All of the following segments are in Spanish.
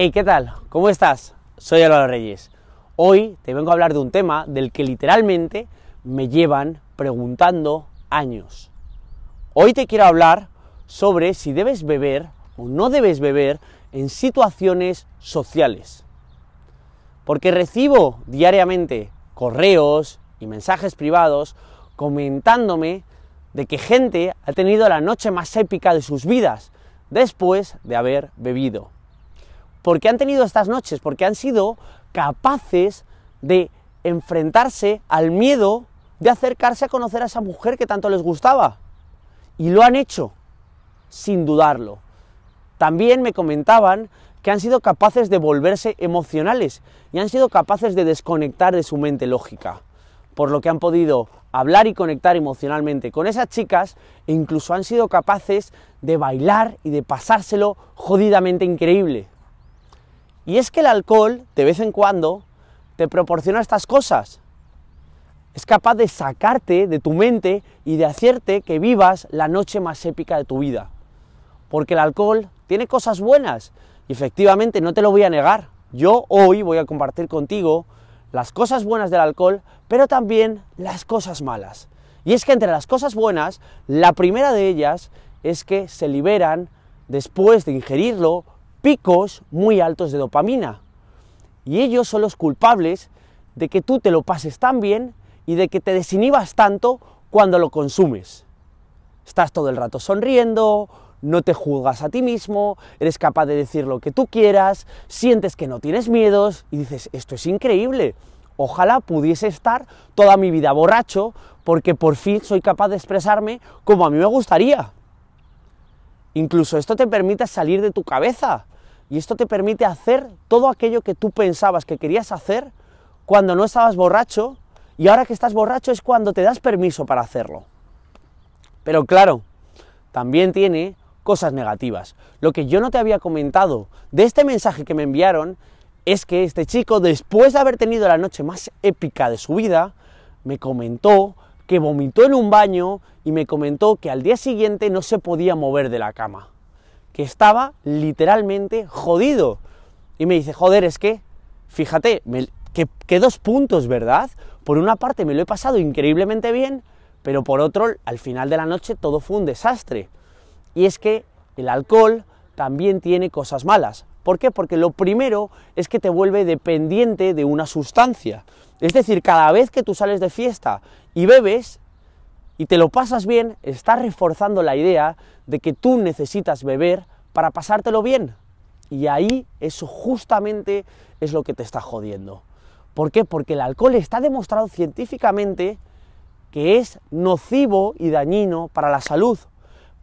Hey, ¿qué tal? ¿Cómo estás? Soy Álvaro Reyes. Hoy te vengo a hablar de un tema del que literalmente me llevan preguntando años. Hoy te quiero hablar sobre si debes beber o no debes beber en situaciones sociales. Porque recibo diariamente correos y mensajes privados comentándome de que gente ha tenido la noche más épica de sus vidas después de haber bebido qué han tenido estas noches, porque han sido capaces de enfrentarse al miedo de acercarse a conocer a esa mujer que tanto les gustaba. Y lo han hecho, sin dudarlo. También me comentaban que han sido capaces de volverse emocionales y han sido capaces de desconectar de su mente lógica, por lo que han podido hablar y conectar emocionalmente con esas chicas e incluso han sido capaces de bailar y de pasárselo jodidamente increíble. Y es que el alcohol, de vez en cuando, te proporciona estas cosas. Es capaz de sacarte de tu mente y de hacerte que vivas la noche más épica de tu vida. Porque el alcohol tiene cosas buenas. Y efectivamente, no te lo voy a negar. Yo hoy voy a compartir contigo las cosas buenas del alcohol, pero también las cosas malas. Y es que entre las cosas buenas, la primera de ellas es que se liberan, después de ingerirlo, picos muy altos de dopamina. Y ellos son los culpables de que tú te lo pases tan bien y de que te desinhibas tanto cuando lo consumes. Estás todo el rato sonriendo, no te juzgas a ti mismo, eres capaz de decir lo que tú quieras, sientes que no tienes miedos y dices, esto es increíble. Ojalá pudiese estar toda mi vida borracho porque por fin soy capaz de expresarme como a mí me gustaría. Incluso esto te permite salir de tu cabeza, y esto te permite hacer todo aquello que tú pensabas que querías hacer cuando no estabas borracho y ahora que estás borracho es cuando te das permiso para hacerlo. Pero claro, también tiene cosas negativas. Lo que yo no te había comentado de este mensaje que me enviaron es que este chico, después de haber tenido la noche más épica de su vida, me comentó que vomitó en un baño y me comentó que al día siguiente no se podía mover de la cama que estaba literalmente jodido. Y me dice, joder, es que, fíjate, que, que dos puntos, ¿verdad? Por una parte me lo he pasado increíblemente bien, pero por otro, al final de la noche todo fue un desastre. Y es que el alcohol también tiene cosas malas. ¿Por qué? Porque lo primero es que te vuelve dependiente de una sustancia. Es decir, cada vez que tú sales de fiesta y bebes, y te lo pasas bien, está reforzando la idea de que tú necesitas beber para pasártelo bien. Y ahí eso justamente es lo que te está jodiendo. ¿Por qué? Porque el alcohol está demostrado científicamente que es nocivo y dañino para la salud.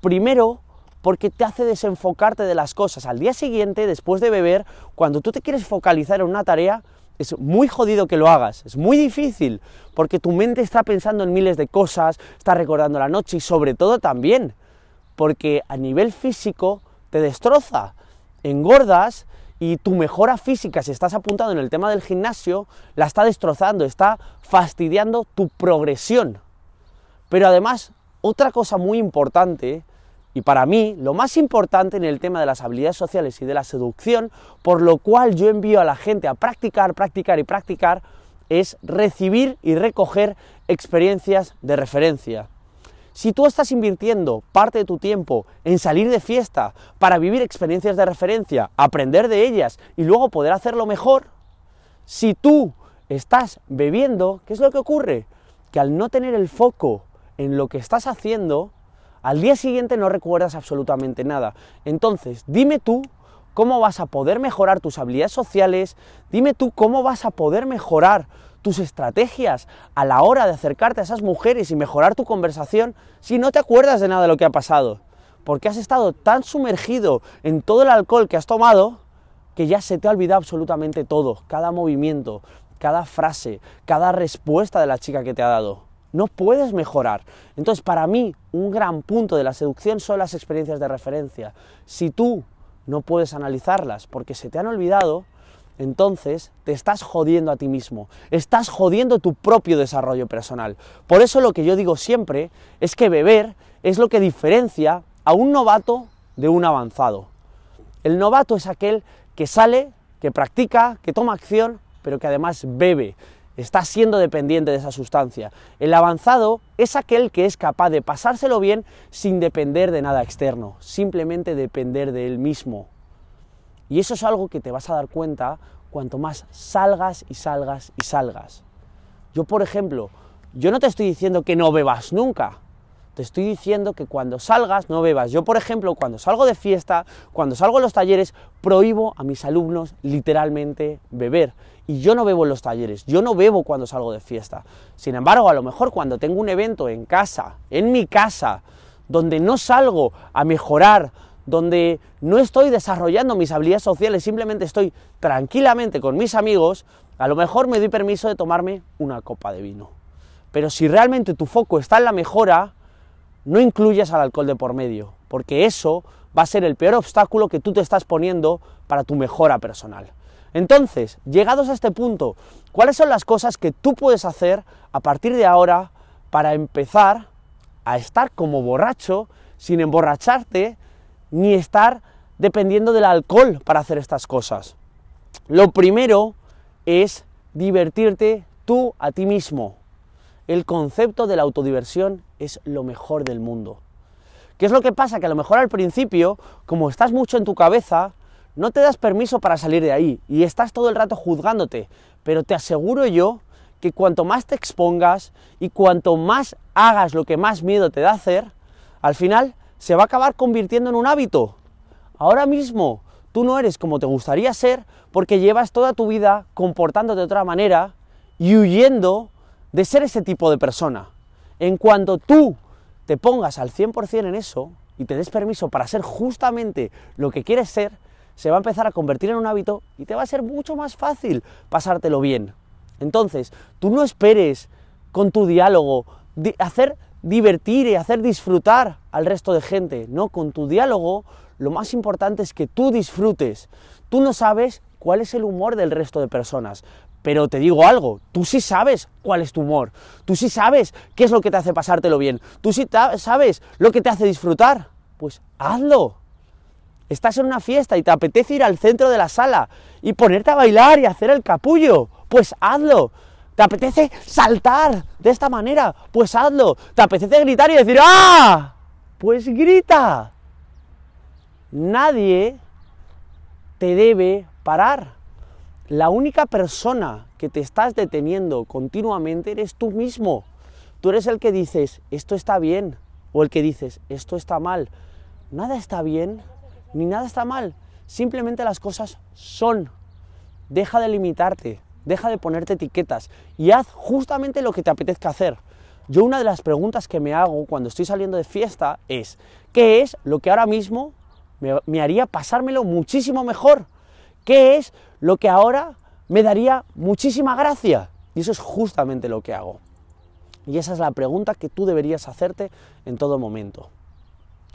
Primero, porque te hace desenfocarte de las cosas. Al día siguiente, después de beber, cuando tú te quieres focalizar en una tarea, es muy jodido que lo hagas, es muy difícil, porque tu mente está pensando en miles de cosas, está recordando la noche y sobre todo también, porque a nivel físico te destroza, engordas y tu mejora física, si estás apuntando en el tema del gimnasio, la está destrozando, está fastidiando tu progresión. Pero además, otra cosa muy importante y para mí, lo más importante en el tema de las habilidades sociales y de la seducción, por lo cual yo envío a la gente a practicar, practicar y practicar, es recibir y recoger experiencias de referencia. Si tú estás invirtiendo parte de tu tiempo en salir de fiesta para vivir experiencias de referencia, aprender de ellas y luego poder hacerlo mejor, si tú estás bebiendo, ¿qué es lo que ocurre? Que al no tener el foco en lo que estás haciendo, al día siguiente no recuerdas absolutamente nada. Entonces, dime tú cómo vas a poder mejorar tus habilidades sociales, dime tú cómo vas a poder mejorar tus estrategias a la hora de acercarte a esas mujeres y mejorar tu conversación si no te acuerdas de nada de lo que ha pasado. Porque has estado tan sumergido en todo el alcohol que has tomado que ya se te ha olvidado absolutamente todo, cada movimiento, cada frase, cada respuesta de la chica que te ha dado no puedes mejorar. Entonces, para mí, un gran punto de la seducción son las experiencias de referencia. Si tú no puedes analizarlas porque se te han olvidado, entonces te estás jodiendo a ti mismo, estás jodiendo tu propio desarrollo personal. Por eso lo que yo digo siempre es que beber es lo que diferencia a un novato de un avanzado. El novato es aquel que sale, que practica, que toma acción, pero que además bebe está siendo dependiente de esa sustancia. El avanzado es aquel que es capaz de pasárselo bien sin depender de nada externo, simplemente depender de él mismo. Y eso es algo que te vas a dar cuenta cuanto más salgas y salgas y salgas. Yo, por ejemplo, yo no te estoy diciendo que no bebas nunca, estoy diciendo que cuando salgas no bebas. Yo, por ejemplo, cuando salgo de fiesta, cuando salgo a los talleres, prohíbo a mis alumnos literalmente beber. Y yo no bebo en los talleres, yo no bebo cuando salgo de fiesta. Sin embargo, a lo mejor cuando tengo un evento en casa, en mi casa, donde no salgo a mejorar, donde no estoy desarrollando mis habilidades sociales, simplemente estoy tranquilamente con mis amigos, a lo mejor me doy permiso de tomarme una copa de vino. Pero si realmente tu foco está en la mejora, no incluyas al alcohol de por medio, porque eso va a ser el peor obstáculo que tú te estás poniendo para tu mejora personal. Entonces, llegados a este punto, ¿cuáles son las cosas que tú puedes hacer a partir de ahora para empezar a estar como borracho sin emborracharte ni estar dependiendo del alcohol para hacer estas cosas? Lo primero es divertirte tú a ti mismo el concepto de la autodiversión es lo mejor del mundo. ¿Qué es lo que pasa? Que a lo mejor al principio, como estás mucho en tu cabeza, no te das permiso para salir de ahí y estás todo el rato juzgándote. Pero te aseguro yo que cuanto más te expongas y cuanto más hagas lo que más miedo te da hacer, al final se va a acabar convirtiendo en un hábito. Ahora mismo tú no eres como te gustaría ser porque llevas toda tu vida comportándote de otra manera y huyendo de ser ese tipo de persona. En cuanto tú te pongas al 100% en eso y te des permiso para ser justamente lo que quieres ser, se va a empezar a convertir en un hábito y te va a ser mucho más fácil pasártelo bien. Entonces, tú no esperes con tu diálogo hacer divertir y hacer disfrutar al resto de gente. No, con tu diálogo lo más importante es que tú disfrutes. Tú no sabes cuál es el humor del resto de personas, pero te digo algo, tú sí sabes cuál es tu humor, tú sí sabes qué es lo que te hace pasártelo bien, tú sí sabes lo que te hace disfrutar, pues hazlo. Estás en una fiesta y te apetece ir al centro de la sala y ponerte a bailar y hacer el capullo, pues hazlo. ¿Te apetece saltar de esta manera? Pues hazlo. ¿Te apetece gritar y decir ¡Ah! Pues grita. Nadie te debe parar la única persona que te estás deteniendo continuamente eres tú mismo. Tú eres el que dices, esto está bien, o el que dices, esto está mal. Nada está bien, ni nada está mal. Simplemente las cosas son. Deja de limitarte, deja de ponerte etiquetas y haz justamente lo que te apetezca hacer. Yo una de las preguntas que me hago cuando estoy saliendo de fiesta es, ¿qué es lo que ahora mismo me, me haría pasármelo muchísimo mejor? ¿Qué es lo que ahora me daría muchísima gracia? Y eso es justamente lo que hago. Y esa es la pregunta que tú deberías hacerte en todo momento.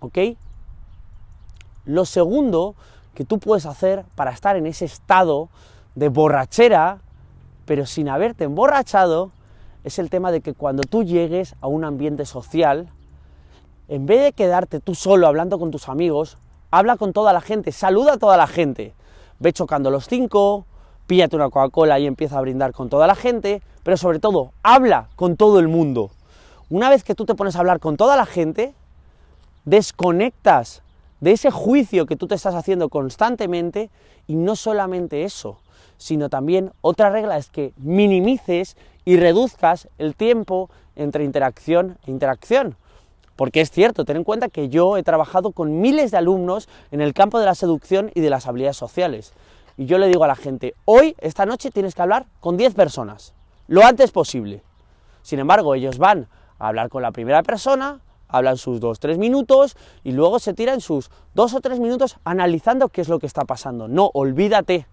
¿Ok? Lo segundo que tú puedes hacer para estar en ese estado de borrachera, pero sin haberte emborrachado, es el tema de que cuando tú llegues a un ambiente social, en vez de quedarte tú solo hablando con tus amigos, habla con toda la gente, saluda a toda la gente ve chocando los cinco, píllate una Coca-Cola y empieza a brindar con toda la gente, pero sobre todo, habla con todo el mundo. Una vez que tú te pones a hablar con toda la gente, desconectas de ese juicio que tú te estás haciendo constantemente y no solamente eso, sino también otra regla es que minimices y reduzcas el tiempo entre interacción e interacción. Porque es cierto, ten en cuenta que yo he trabajado con miles de alumnos en el campo de la seducción y de las habilidades sociales. Y yo le digo a la gente, hoy, esta noche, tienes que hablar con 10 personas, lo antes posible. Sin embargo, ellos van a hablar con la primera persona, hablan sus 2-3 minutos y luego se tiran sus 2 o 3 minutos analizando qué es lo que está pasando. No, olvídate,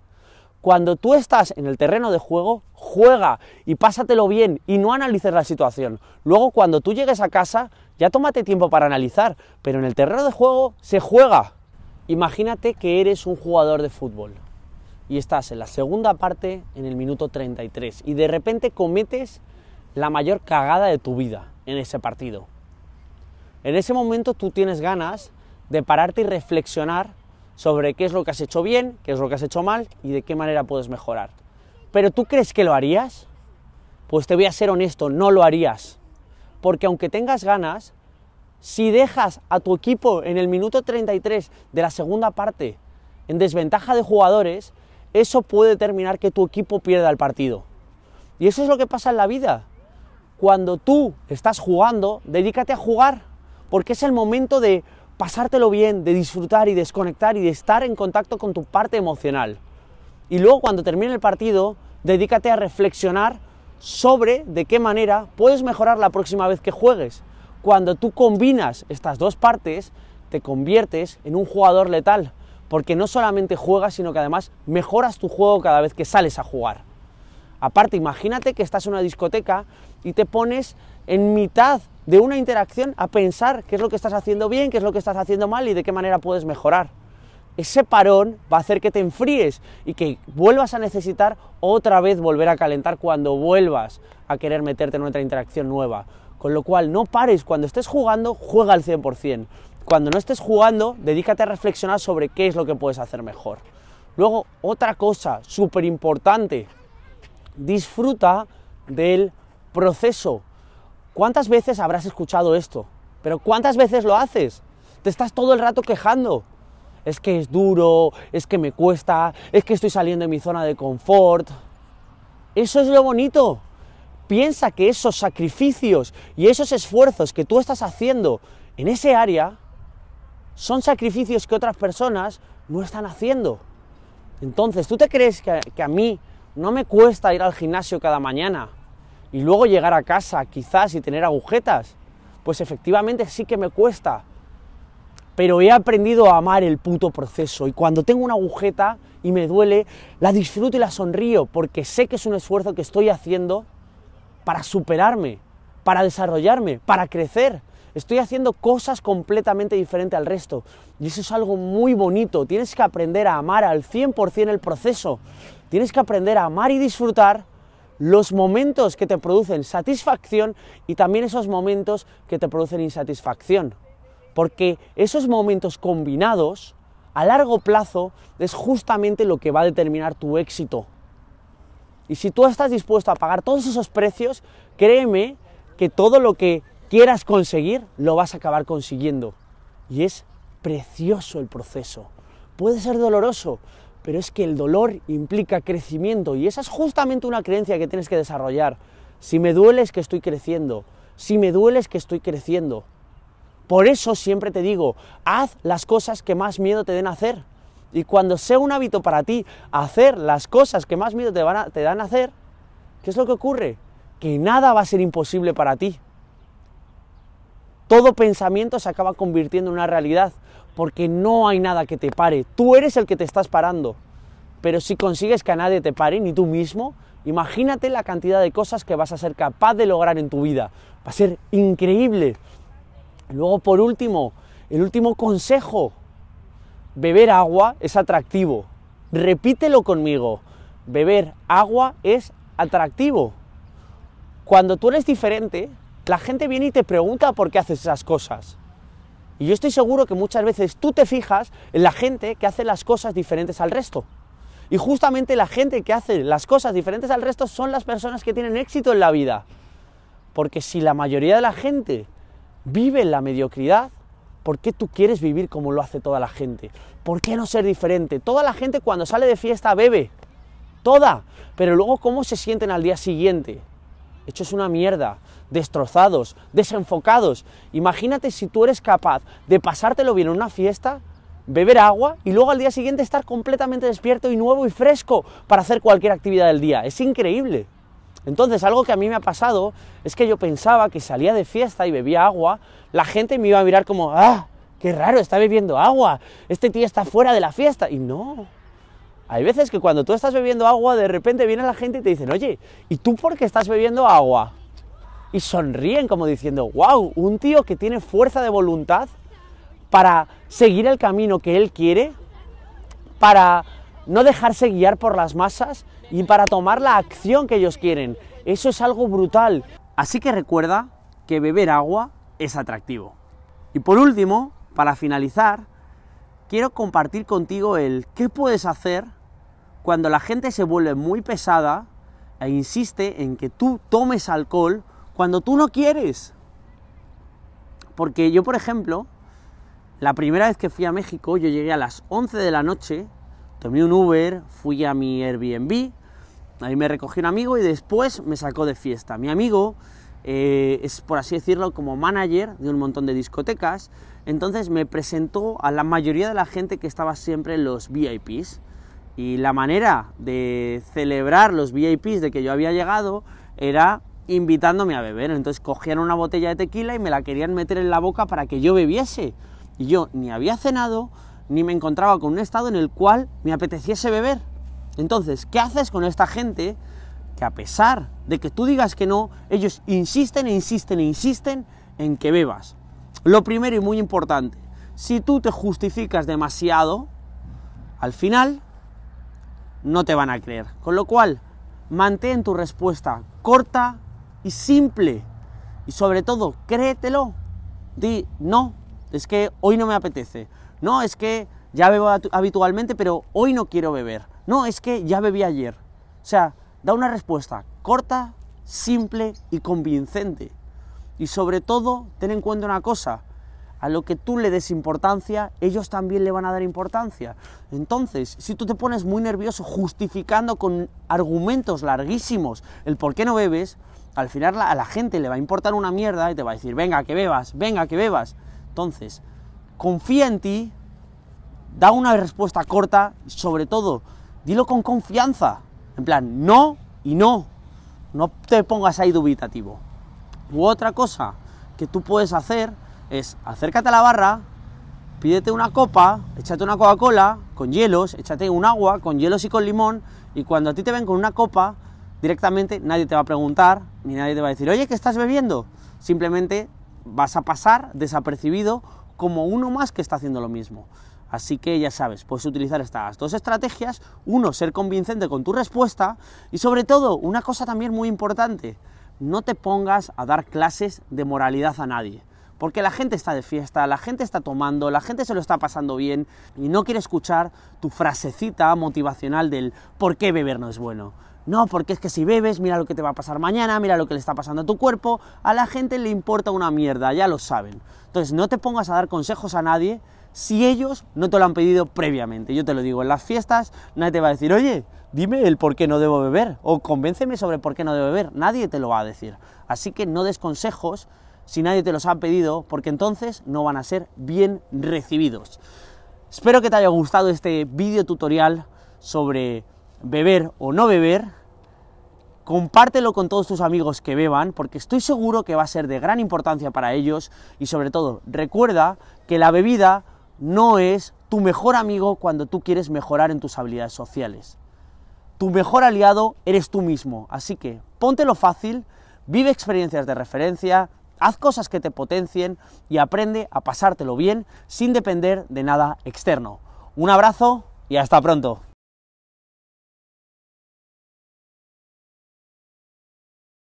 cuando tú estás en el terreno de juego, juega y pásatelo bien y no analices la situación. Luego cuando tú llegues a casa, ya tómate tiempo para analizar, pero en el terreno de juego se juega. Imagínate que eres un jugador de fútbol y estás en la segunda parte en el minuto 33 y de repente cometes la mayor cagada de tu vida en ese partido. En ese momento tú tienes ganas de pararte y reflexionar sobre qué es lo que has hecho bien, qué es lo que has hecho mal y de qué manera puedes mejorar. Pero tú crees que lo harías? Pues te voy a ser honesto, no lo harías. Porque aunque tengas ganas, si dejas a tu equipo en el minuto 33 de la segunda parte en desventaja de jugadores, eso puede determinar que tu equipo pierda el partido. Y eso es lo que pasa en la vida. Cuando tú estás jugando, dedícate a jugar, porque es el momento de pasártelo bien, de disfrutar y desconectar y de estar en contacto con tu parte emocional. Y luego cuando termine el partido, dedícate a reflexionar sobre de qué manera puedes mejorar la próxima vez que juegues. Cuando tú combinas estas dos partes, te conviertes en un jugador letal, porque no solamente juegas, sino que además mejoras tu juego cada vez que sales a jugar. Aparte, imagínate que estás en una discoteca y te pones en mitad de una interacción a pensar qué es lo que estás haciendo bien, qué es lo que estás haciendo mal y de qué manera puedes mejorar. Ese parón va a hacer que te enfríes y que vuelvas a necesitar otra vez volver a calentar cuando vuelvas a querer meterte en otra interacción nueva. Con lo cual, no pares, cuando estés jugando, juega al 100%. Cuando no estés jugando, dedícate a reflexionar sobre qué es lo que puedes hacer mejor. Luego, otra cosa súper importante, disfruta del proceso, ¿Cuántas veces habrás escuchado esto? Pero ¿cuántas veces lo haces? Te estás todo el rato quejando. Es que es duro, es que me cuesta, es que estoy saliendo de mi zona de confort. Eso es lo bonito. Piensa que esos sacrificios y esos esfuerzos que tú estás haciendo en ese área son sacrificios que otras personas no están haciendo. Entonces, ¿tú te crees que, que a mí no me cuesta ir al gimnasio cada mañana? y luego llegar a casa quizás y tener agujetas, pues efectivamente sí que me cuesta. Pero he aprendido a amar el puto proceso y cuando tengo una agujeta y me duele, la disfruto y la sonrío porque sé que es un esfuerzo que estoy haciendo para superarme, para desarrollarme, para crecer. Estoy haciendo cosas completamente diferentes al resto. Y eso es algo muy bonito. Tienes que aprender a amar al 100% el proceso. Tienes que aprender a amar y disfrutar los momentos que te producen satisfacción y también esos momentos que te producen insatisfacción. Porque esos momentos combinados, a largo plazo, es justamente lo que va a determinar tu éxito. Y si tú estás dispuesto a pagar todos esos precios, créeme que todo lo que quieras conseguir, lo vas a acabar consiguiendo. Y es precioso el proceso. Puede ser doloroso, pero es que el dolor implica crecimiento y esa es justamente una creencia que tienes que desarrollar. Si me duele es que estoy creciendo, si me duele es que estoy creciendo. Por eso siempre te digo, haz las cosas que más miedo te den hacer. Y cuando sea un hábito para ti hacer las cosas que más miedo te, van te dan a hacer, ¿qué es lo que ocurre? Que nada va a ser imposible para ti. Todo pensamiento se acaba convirtiendo en una realidad porque no hay nada que te pare. Tú eres el que te estás parando. Pero si consigues que a nadie te pare, ni tú mismo, imagínate la cantidad de cosas que vas a ser capaz de lograr en tu vida. Va a ser increíble. Luego, por último, el último consejo. Beber agua es atractivo. Repítelo conmigo. Beber agua es atractivo. Cuando tú eres diferente, la gente viene y te pregunta por qué haces esas cosas. Y yo estoy seguro que muchas veces tú te fijas en la gente que hace las cosas diferentes al resto. Y justamente la gente que hace las cosas diferentes al resto son las personas que tienen éxito en la vida. Porque si la mayoría de la gente vive en la mediocridad, ¿por qué tú quieres vivir como lo hace toda la gente? ¿Por qué no ser diferente? Toda la gente cuando sale de fiesta bebe. Toda. Pero luego, ¿cómo se sienten al día siguiente? hechos una mierda, destrozados, desenfocados. Imagínate si tú eres capaz de pasártelo bien en una fiesta, beber agua y luego al día siguiente estar completamente despierto y nuevo y fresco para hacer cualquier actividad del día. Es increíble. Entonces, algo que a mí me ha pasado es que yo pensaba que salía de fiesta y bebía agua, la gente me iba a mirar como, ah, qué raro, está bebiendo agua, este tío está fuera de la fiesta. Y no, hay veces que cuando tú estás bebiendo agua, de repente viene la gente y te dicen, oye, ¿y tú por qué estás bebiendo agua? Y sonríen como diciendo, wow, un tío que tiene fuerza de voluntad para seguir el camino que él quiere, para no dejarse guiar por las masas y para tomar la acción que ellos quieren. Eso es algo brutal. Así que recuerda que beber agua es atractivo. Y por último, para finalizar, quiero compartir contigo el qué puedes hacer cuando la gente se vuelve muy pesada e insiste en que tú tomes alcohol cuando tú no quieres. Porque yo, por ejemplo, la primera vez que fui a México, yo llegué a las 11 de la noche, tomé un Uber, fui a mi Airbnb, ahí me recogió un amigo y después me sacó de fiesta. Mi amigo eh, es, por así decirlo, como manager de un montón de discotecas, entonces me presentó a la mayoría de la gente que estaba siempre en los VIPs. Y la manera de celebrar los VIPs de que yo había llegado era invitándome a beber. Entonces cogían una botella de tequila y me la querían meter en la boca para que yo bebiese. Y yo ni había cenado, ni me encontraba con un estado en el cual me apeteciese beber. Entonces, ¿qué haces con esta gente que a pesar de que tú digas que no, ellos insisten e insisten e insisten en que bebas? Lo primero y muy importante, si tú te justificas demasiado, al final no te van a creer. Con lo cual, mantén tu respuesta corta y simple. Y sobre todo, créetelo. Di, no, es que hoy no me apetece. No, es que ya bebo habitualmente, pero hoy no quiero beber. No, es que ya bebí ayer. O sea, da una respuesta corta, simple y convincente. Y sobre todo, ten en cuenta una cosa, a lo que tú le des importancia, ellos también le van a dar importancia. Entonces, si tú te pones muy nervioso justificando con argumentos larguísimos el por qué no bebes, al final a la gente le va a importar una mierda y te va a decir, venga, que bebas, venga, que bebas. Entonces, confía en ti, da una respuesta corta sobre todo, dilo con confianza. En plan, no y no. No te pongas ahí dubitativo otra cosa que tú puedes hacer es acércate a la barra, pídete una copa, échate una Coca-Cola con hielos, échate un agua con hielos y con limón y cuando a ti te ven con una copa, directamente nadie te va a preguntar ni nadie te va a decir, oye, ¿qué estás bebiendo? Simplemente vas a pasar desapercibido como uno más que está haciendo lo mismo. Así que ya sabes, puedes utilizar estas dos estrategias, uno, ser convincente con tu respuesta y sobre todo, una cosa también muy importante, no te pongas a dar clases de moralidad a nadie. Porque la gente está de fiesta, la gente está tomando, la gente se lo está pasando bien y no quiere escuchar tu frasecita motivacional del por qué beber no es bueno. No, porque es que si bebes, mira lo que te va a pasar mañana, mira lo que le está pasando a tu cuerpo, a la gente le importa una mierda, ya lo saben. Entonces no te pongas a dar consejos a nadie si ellos no te lo han pedido previamente. Yo te lo digo, en las fiestas nadie te va a decir, oye, dime el por qué no debo beber o convénceme sobre por qué no debo beber. Nadie te lo va a decir. Así que no des consejos si nadie te los ha pedido porque entonces no van a ser bien recibidos. Espero que te haya gustado este video tutorial sobre beber o no beber. Compártelo con todos tus amigos que beban porque estoy seguro que va a ser de gran importancia para ellos y sobre todo recuerda que la bebida no es tu mejor amigo cuando tú quieres mejorar en tus habilidades sociales tu mejor aliado eres tú mismo. Así que ponte lo fácil, vive experiencias de referencia, haz cosas que te potencien y aprende a pasártelo bien sin depender de nada externo. Un abrazo y hasta pronto.